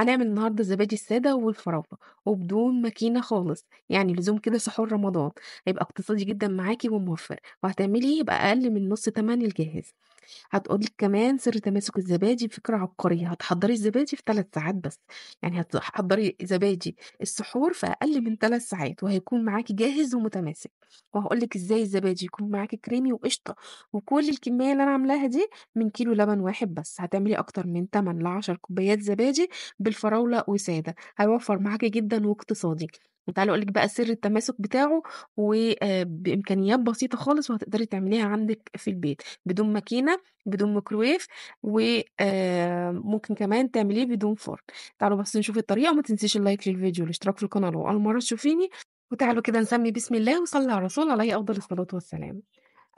هنعمل النهارده الزبادي الساده والفراوله وبدون ماكينه خالص يعني لزوم كده سحور رمضان هيبقى اقتصادي جدا معاكي وموفر وهتعملي إيه؟ باقل من نص تمن الجاهز هتقول لك كمان سر تماسك الزبادي فكرة عبقرية هتحضري الزبادي في ثلاث ساعات بس يعني هتحضري زبادي السحور في أقل من ثلاث ساعات وهيكون معاكي جاهز ومتماسك وهقول لك ازاي الزبادي يكون معاكي كريمي وقشطة وكل الكمية اللي أنا عاملاها دي من كيلو لبن واحد بس هتعملي أكتر من 8 ل 10 كوبايات زبادي بالفراولة وسادة هيوفر معاكي جدا واقتصادي تعالي أقول لِك بقى سر التماسك بتاعه، وبإمكانيات آه، بسيطة خالص وهتقدري تعمليها عندِك في البيت، بدون ماكينة، بدون ميكرويف وممكن آه، ممكن كمان تعمليه بدون فرن. تعالوا بس نشوف الطريقة، وما تنسيش اللايك للفيديو والاشتراك في القناة لو أول مرة تشوفيني، وتعالوا كده نسمّي بسم الله وصلي على الرسول عليه أفضل الصلاة والسلام.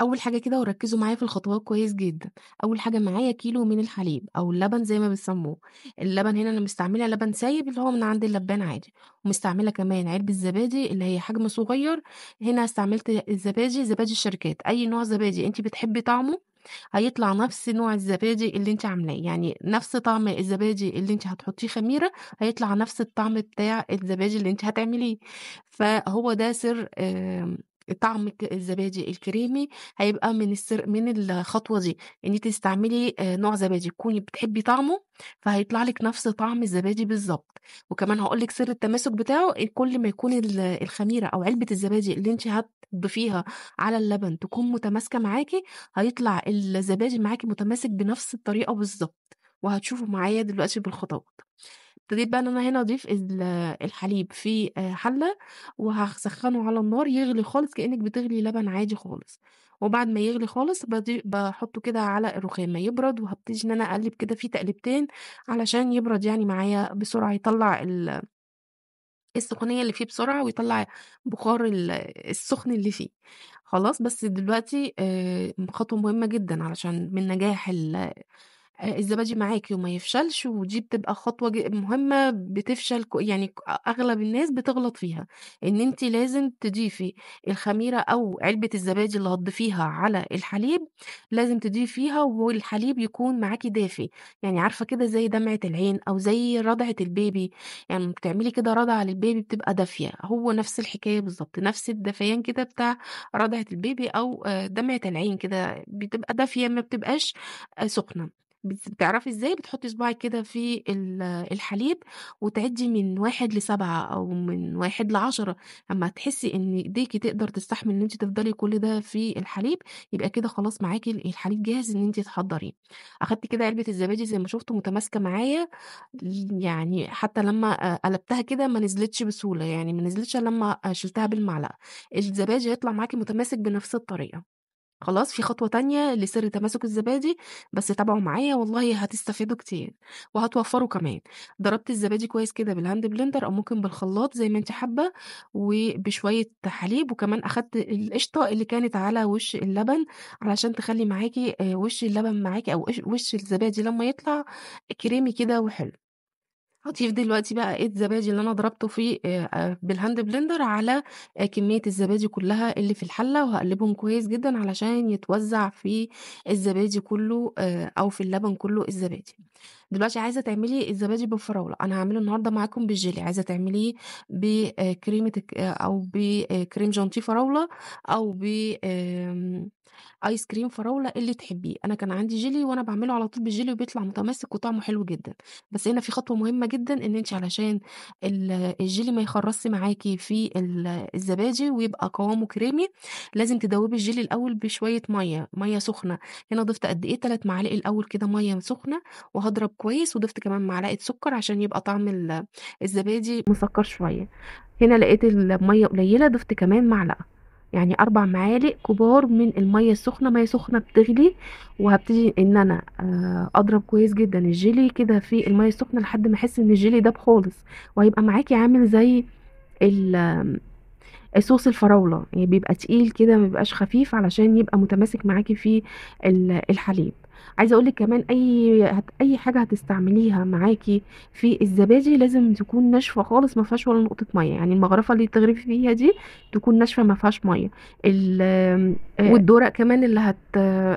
أول حاجة كده وركزوا معايا في الخطوات كويس جدًا، أول حاجة معايا كيلو من الحليب أو اللبن زي ما بتسموه، اللبن هنا أنا مستعملة لبن سايب اللي هو من عند اللبان عادي، ومستعملة كمان علبة زبادي اللي هي حجم صغير، هنا استعملت الزبادي زبادي الشركات، أي نوع زبادي أنتِ بتحبي طعمه هيطلع نفس نوع الزبادي اللي أنتِ عاملاه، يعني نفس طعم الزبادي اللي أنتِ هتحطيه خميرة هيطلع نفس الطعم بتاع الزبادي اللي أنتِ هتعمليه، فهو ده سر آمم طعم الزبادي الكريمي هيبقى من السر من الخطوة دي، إن أنتِ تستعملي آه، نوع زبادي تكوني بتحبي طعمه، فهيطلع لِك نفس طعم الزبادي بالظبط وكمان هقول لِك سر التماسك بتاعه كل ما يكون الخميرة أو علبة الزبادي اللي أنتِ هتضيفيها على اللبن تكون متماسكة معاكي هيطلع الزبادي معاكي متماسك بنفس الطريقة بالظبط وهتشوفوا معايا دلوقتي بالخطوات. ابتديت بقى ان انا هنا اضيف الحليب في آه، حله وهسخنه على النار يغلي خالص كانك بتغلي لبن عادي خالص وبعد ما يغلي خالص بحطه كده على الرخام يبرد وهبتدي ان انا اقلب كده فيه تقلبتين علشان يبرد يعني معايا بسرعه يطلع ال السخونيه اللي فيه بسرعه ويطلع بخار السخن اللي فيه خلاص بس دلوقتي آه، خطوه مهمه جدا علشان من نجاح آه، الزبادي معاكِ وما يفشلش، ودي بتبقى خطوة مهمة بتفشل يعني أغلب الناس بتغلط فيها، إن أنتِ لازم تضيفي الخميرة أو علبة الزبادي اللي هتضيفيها على الحليب، لازم تضيفيها والحليب يكون معاكي دافي، يعني عارفة كده زي دمعة العين أو زي رضعة البيبي، يعني بتعملي كده رضعة للبيبي بتبقى دافية، هو نفس الحكاية بالظبط نفس الدفيان كده بتاع رضعة البيبي أو آه، دمعة العين كده، بتبقى دافية ما بتبقاش آه، سخنة. بتعرفي إزاي بتحطي صباعِك كده في الحليب وتعدّي من واحد لسبعة أو من واحد لعشرة أمّا تحسّي إن ايديكي تقدر تستحمل إن أنتِ تفضلي كل ده في الحليب، يبقى كده خلاص معاكي الحليب جاهز إن أنتِ تحضّريه. أخدت كده علبة الزبادي زي ما شُفتوا متماسكة معايا يعني حتى لمّا قلبتها كده ما نزلتش بسهولة، يعني ما نزلتش إلّا لمّا شِلتها بالمعلقة. الزبادي هيطلع معاكي متماسك بنفس الطريقة. خلاص في خطوة تانية لسر تماسك الزبادي بس تابعوا معايا والله هتستفيدوا كتير وهتوفروا كمان ضربت الزبادي كويس كده بالهاند بلندر أو ممكن بالخلاط زي ما انت حابة وبشوية حليب وكمان أخدت القشطة اللي كانت على وش اللبن علشان تخلي معاكي آه، وش اللبن معاكي أو وش الزبادي لما يطلع كريمي كده وحلو هضيف دلوقتي بقى ايه الزبادي اللي انا ضربته في آه، آه، بالهاند بلندر على آه، كميه الزبادي كلها اللي في الحله وهقلبهم كويس جدا علشان يتوزع في الزبادي كله او في اللبن كله الزبادي دلوقتي عايزه تعملي الزبادي بالفراوله انا هعمله النهارده معاكم بالجيلي عايزه تعمليه بكريمه آه، آه، او بكريم آه، جانتيه فراوله او ب ايس كريم فراوله اللي تحبيه انا كان عندي جيلي وانا بعمله على طول بالجيلي وبيطلع متماسك وطعمه حلو جدا بس هنا في خطوه مهمه جدا ان انت علشان الجيلي ما يخرصش معاكي في الزبادي ويبقى قوامه كريمي لازم تدوبي الجيلي الاول بشويه ميه ميه سخنه هنا ضفت قد ايه 3 معالق الاول كده ميه سخنه هضرب كويس وضفت كمان معلقة سكر عشان يبقى طعم الزبادي مسكر شوية هنا لقيت المية قليلة ضفت كمان معلقة يعني أربع معالق كبار من المية السخنة مية سخنة بتغلي وهبتدي إن أنا آه، أضرب كويس جدا الجيلي كده في المية السخنة لحد ما أحس إن الجيلي داب خالص وهيبقى معاكي عامل زي صوص الفراولة يعني بيبقى تقيل كده مبيبقاش خفيف علشان يبقى متماسك معاكي في الحليب عايزه اقول لك كمان اي هت... اي حاجه هتستعمليها معاكي في الزبادي لازم تكون ناشفه خالص ما فيهاش ولا نقطه ميه يعني المغرفه اللي تغرفي فيها دي تكون ناشفه ما فيهاش ميه ال... آه، والدورق كمان اللي هت...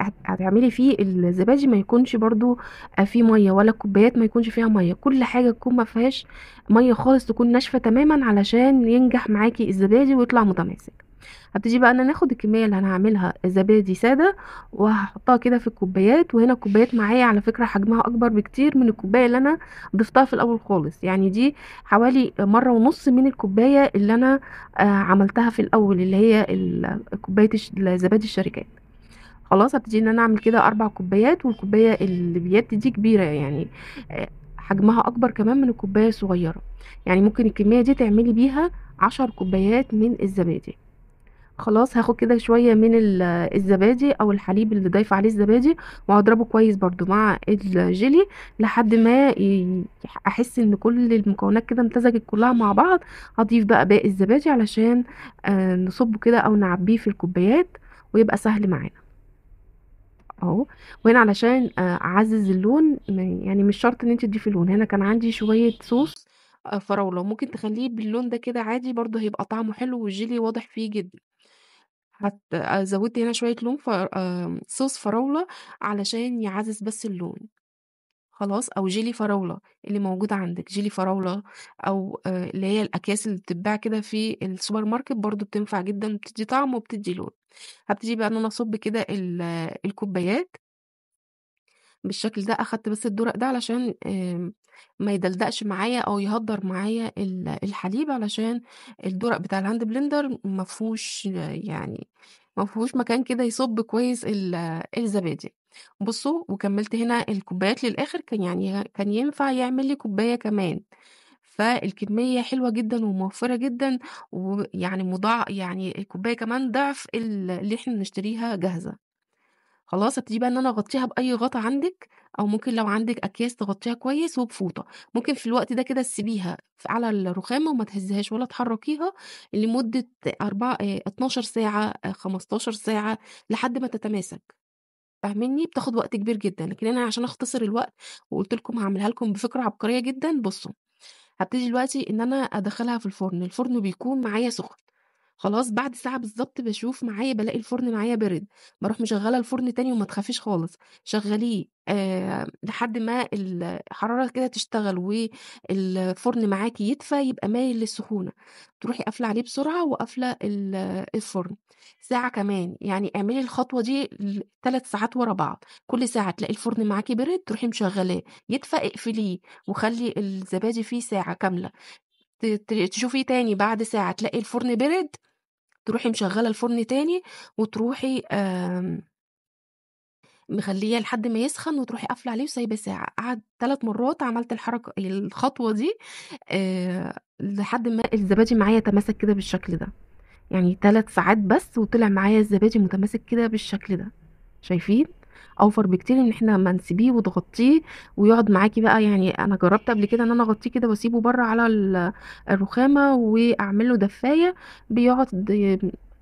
هت... هتعملي فيه الزبادي ما يكونش برضو آه، فيه ميه ولا الكوبايات ما يكونش فيها ميه كل حاجه تكون ما فيهاش ميه خالص تكون ناشفه تماما علشان ينجح معاكي الزبادي ويطلع متماسك هبتدي بقى ان انا اخد الكميه اللي هنعملها الزبادي زبادي ساده وهحطها كده في الكوبايات وهنا الكوبايات معايا على فكره حجمها اكبر بكتير من الكوبايه اللي انا ضفتها في الاول خالص يعني دي حوالي مره ونص من الكوبايه اللي انا آه عملتها في الاول اللي هي كوبايه زبادي الشركات خلاص هبتدي ان انا اعمل كده اربع كوبايات والكوبايه اللي بيد دي كبيره يعني آه، حجمها اكبر كمان من الكوبايه الصغيره يعني ممكن الكميه دي تعملي بيها عشر كوبايات من الزبادي خلاص هاخد كده شوية من الزبادي أو الحليب اللي ضايفة عليه الزبادي وهضربه كويس برضو مع الجيلي لحد ما أحس إن كل المكونات كده امتزجت كلها مع بعض هضيف بقى باقي الزبادي علشان آه، نصبه كده أو نعبيه في الكوبايات ويبقى سهل معانا اهو وهنا علشان آه، اعزز اللون يعني مش شرط ان انت تضيفي لون هنا كان عندي شويه صوص آه، فراوله ممكن تخليه باللون ده كده عادي برضه هيبقى طعمه حلو والجيلي واضح فيه جدا هت آه، زوّدت هنا شوية لون ف صوص فراولة علشان يعزّز بس اللون، خلاص، أو جيلي فراولة اللي موجود عندِك، جيلي فراولة أو آه، اللي هي الأكياس اللي بتتباع كده في السوبر ماركت برضو بتنفع جدًا، بتدّي طعم وبتدّي لون. هبتدي بقى إن أنا أصُب كده آه، الكوبايات بالشكل ده أخدت بس الدرق ده علشان ما يدلدقش معايا أو يهدّر معايا الحليب علشان الدرق بتاع الهاند بلندر ما فيهوش يعني ما فيهوش مكان كده يصُب كويس الزبادي. بُصّوا وكمّلت هنا الكوبايات للآخر كان يعني كان ينفع يعمل لي كوباية كمان، فالكمية حلوة جدًا وموفّرة جدًا ويعني مُضاع يعني الكوباية كمان ضِعف اللي إحنا بنشتريها جاهزة. خلاص ابتدي بقى إن أنا أغطّيها بأي غطا عندِك، أو ممكن لو عندِك أكياس تغطّيها كويس وبفوطة، ممكن في الوقت ده كده تسيبيها على الرخام وما تهزّيهاش ولا تحرّكيها لمدة 4 12 آه، ساعة، 15 آه، ساعة، لحد ما تتماسك. فاهمينّي؟ بتاخد وقت كبير جدًا، لكن أنا عشان أختصر الوقت وقُلت لكم هعملها لكم بفكرة عبقرية جدًا، بُصّوا، هبتدي دلوقتي إن أنا أدخّلها في الفُرن، الفُرن بيكون معايا سُخن. خلاص بعد ساعة بالظبط بشوف معايا بلاقي الفرن معايا برد بروح مشغّلة الفرن تاني وما تخافيش خالص، شغّليه آه، لحد ما الحرارة كده تشتغل والفرن معاكي يدفى يبقى مايل للسخونة، تروحي قافلة عليه بسرعة وقافلة الفرن. ساعة كمان، يعني اعملي الخطوة دي ثلاث ساعات ورا بعض، كل ساعة تلاقي الفرن معاكي بِرِد تروحي مشغّلاه، يدفى اقفليه وخلّي الزبادي فيه ساعة كاملة. تشوفي تاني بعد ساعة تلاقي الفرن بِرِد، تروحي مشغّلة الفرن تاني وتروحي آمم، مخليه لحد ما يسخن وتروحي قافلة عليه وسايبه ساعة، قعد ثلاث مرّات عملت الحركة الخطوة دي آه، لحد ما الزبادي معايا تماسك كده بالشكل ده، يعني ثلاث ساعات بس وطلع معايا الزبادي متماسك كده بالشكل ده، شايفين؟ اوفر بكتير ان احنا ما نسيبيه وتغطيه ويقعد معاكي بقى يعني انا جربت قبل كده ان انا اغطيه كده واسيبه بره على الرخامه واعمل له دفايه بيقعد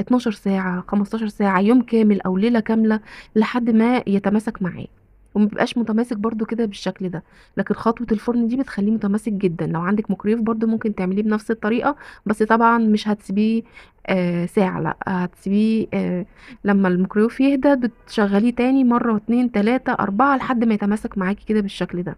12 ساعه 15 ساعه يوم كامل او ليله كامله لحد ما يتماسك معاه ومبيبقاش متماسك برضو كده بالشكل ده لكن خطوه الفرن دي بتخليه متماسك جدا لو عندك مكريف برضو ممكن تعمليه بنفس الطريقه بس طبعا مش هتسيبيه آه ساعه لا هتسيبيه آه لما الميكرويف يهدى بتشغليه تاني مره واتنين تلاته اربعه لحد ما يتماسك معاكي كده بالشكل ده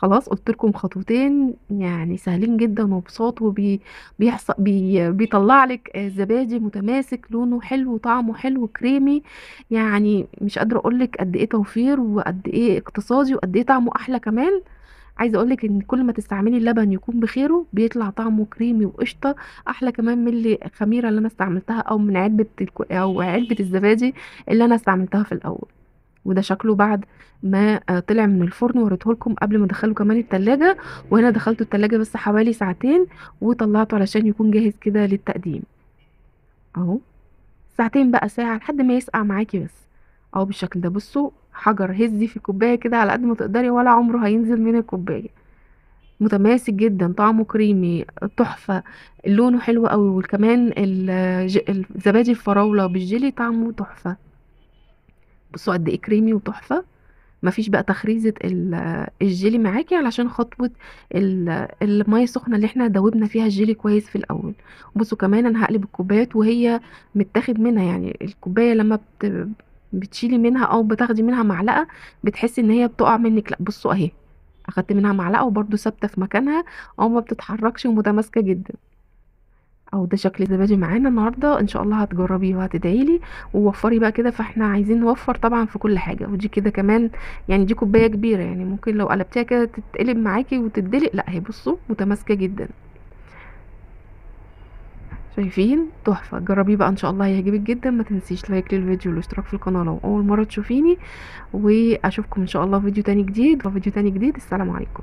خلاص قلت لكم خطوتين يعني سهلين جدا وبساط وبيحصل بي بيطلع لك زبادي متماسك لونه حلو وطعمه حلو كريمي يعني مش قادره اقول لك قد ايه توفير وقد ايه اقتصادي وقد ايه طعمه احلى كمان عايزه اقول لك ان كل ما تستعملي اللبن يكون بخيره بيطلع طعمه كريمي وقشطه احلى كمان من اللي الخميره اللي انا استعملتها او من علبه او علبه الزبادي اللي انا استعملتها في الاول وده شكله بعد ما آه، طلع من الفرن وريته لكم قبل ما ادخله كمان التلاجة وهنا دخلته التلاجة بس حوالي ساعتين وطلعته علشان يكون جاهز كده للتقديم اهو ساعتين بقى ساعة لحد ما يسقع معاكي بس اهو بالشكل ده بصوا حجر هزي في الكوبايه كده على قد ما تقدري ولا عمره هينزل من الكوبايه متماسك جدا طعمه كريمي تحفه لونه حلو قوي وكمان الزبادي الفراوله بالجيلي طعمه تحفه بصوا قد ايه كريمي وتحفه مفيش بقى تخريزه آه، الجيلي معاكي علشان خطوه آه، الميه السخنه اللي احنا دوبنا فيها الجيلي كويس في الاول بصوا كمان انا هقلب الكوبايات وهي متاخد منها يعني الكوبايه لما بت بتشيلي منها او بتاخدي منها معلقه بتحسي ان هي بتقع منك لا بصوا اهي اخدت منها معلقه وبرده ثابته في مكانها او ما بتتحركش ومتماسكه جدا او ده شكل الزبادي معانا النهارده ان شاء الله هتجربيه وهتدعي لي ووفري بقى كده فاحنا عايزين نوفر طبعا في كل حاجه ودي كده كمان يعني دي كوبايه كبيره يعني ممكن لو قلبتيها كده تتقلب معاكي وتتدلق لا هي بصوا متماسكه جدا شايفين تحفه جربيه بقى ان شاء الله هيعجبك جدا ما تنسيش لايك للفيديو والاشتراك في القناه لو اول مره تشوفيني واشوفكم ان شاء الله في فيديو تاني جديد وفيديو تاني جديد السلام عليكم